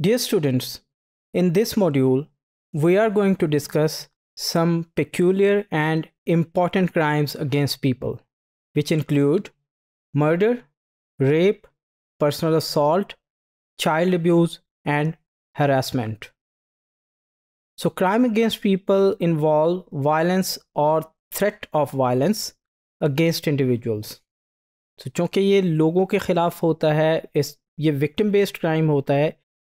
Dear students, in this module, we are going to discuss some peculiar and important crimes against people, which include murder, rape, personal assault, child abuse, and harassment. So crime against people involve violence or threat of violence against individuals. So because this is के victim based crime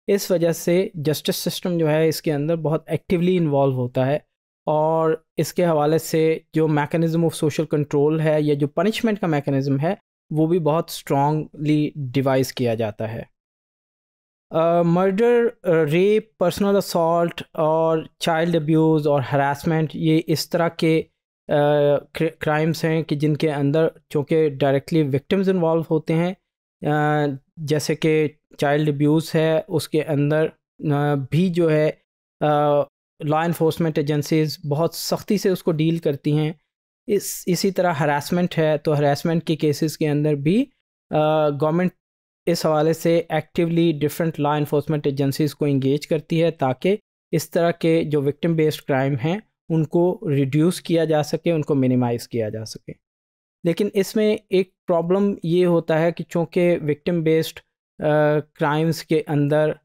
इस वजह से justice system जो है इसके अंदर बहुत actively involve होता है और इसके हवाले से जो मैकेनिज़्म ऑफ सोशल कंट्रोल है या जो पनिशमेंट का मैकेनिज़्म है वो भी बहुत स्ट्रांगली डिवाइस किया जाता है मर्डर रेप पर्सनल असल्ट और चाइल्ड अब्यूज़ और हरासमेंट ये इस तरह के क्राइम्स uh, हैं कि जिनके अंदर चूँकि डायरेक्टली विक्टिम्स इन्वॉल्व होते हैं uh, जैसे कि चाइल्ड अब्यूज़ है उसके अंदर भी जो है लॉ इन्फोर्समेंट एजेंसीज बहुत सख्ती से उसको डील करती हैं इस इसी तरह हरासमेंट है तो हरासमेंट के केसेस के अंदर भी गवर्नमेंट इस हवाले से actively different law enforcement agencies को इंगेज करती है ताकि इस तरह के जो विक्टिम बेस्ड क्राइम हैं उनको रिड्यूस किया जा सके उनको मिनिमाइज़ किया जा सके लेकिन इसमें एक प्रॉब्लम ये होता है कि चूँकि विक्टिम बेस्ड क्राइम्स के अंदर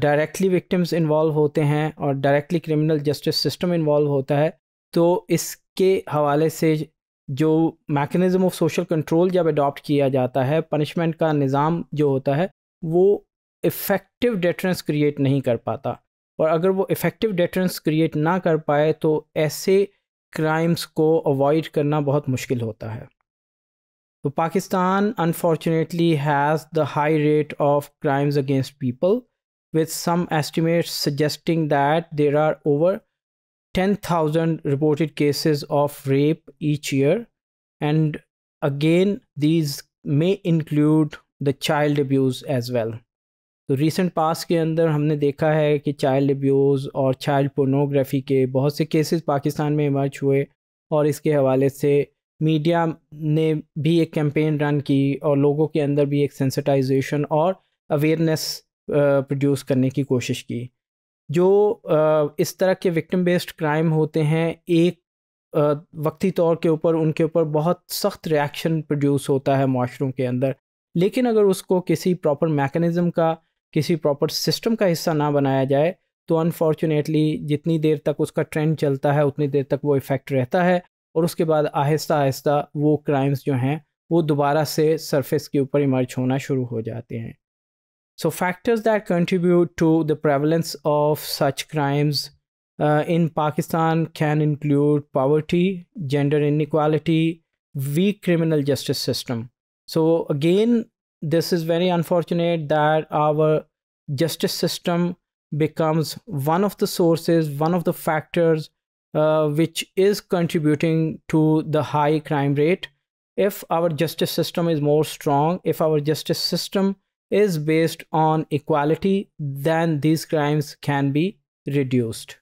डायरेक्टली विक्टिम्स इन्वॉल्व होते हैं और directly criminal justice system involve होता है तो इसके हवाले से जो मैकेनिज़्म ऑफ सोशल कंट्रोल जब अडॉप्ट किया जाता है पनिशमेंट का निज़ाम जो होता है वो इफ़ेक्टिव डेटरेंस क्रिएट नहीं कर पाता और अगर वो इफ़ेक्टिव डेटरेंस क्रिएट ना कर पाए तो ऐसे क्राइम्स को अवॉइड करना बहुत मुश्किल होता है So Pakistan unfortunately has the high rate of crimes against people with some estimates suggesting that there are over 10,000 reported cases of rape each year and again these may include the child abuse as well So recent past के अंदर हमने देखा है कि child abuse और child pornography के बहुत से cases Pakistan में इमर्ज हुए और इसके हवाले से मीडिया ने भी एक कैंपेन रन की और लोगों के अंदर भी एक सेंसिटाइजेशन और अवेयरनेस प्रोड्यूस करने की कोशिश की जो इस तरह के विक्टिम बेस्ड क्राइम होते हैं एक वक्ती तौर के ऊपर उनके ऊपर बहुत सख्त रिएक्शन प्रोड्यूस होता है माशरों के अंदर लेकिन अगर उसको किसी प्रॉपर मैकेनिज़्म का किसी प्रॉपर सिस्टम का हिस्सा ना बनाया जाए तो अनफॉर्चुनेटली जितनी देर तक उसका ट्रेंड चलता है उतनी देर तक वो इफ़ेक्ट रहता है और उसके बाद आहिस्ता आहिस्ता वो क्राइम्स जो हैं वो दोबारा से सरफेस के ऊपर इमर्ज होना शुरू हो जाते हैं so factors that contribute to the prevalence of such crimes in Pakistan can include poverty gender inequality weak criminal justice system so again this is very unfortunate that our justice system becomes one of the sources one of the factors Uh, which is contributing to the high crime rate. If our justice system is more strong, if our justice system is based on equality, then these crimes can be reduced.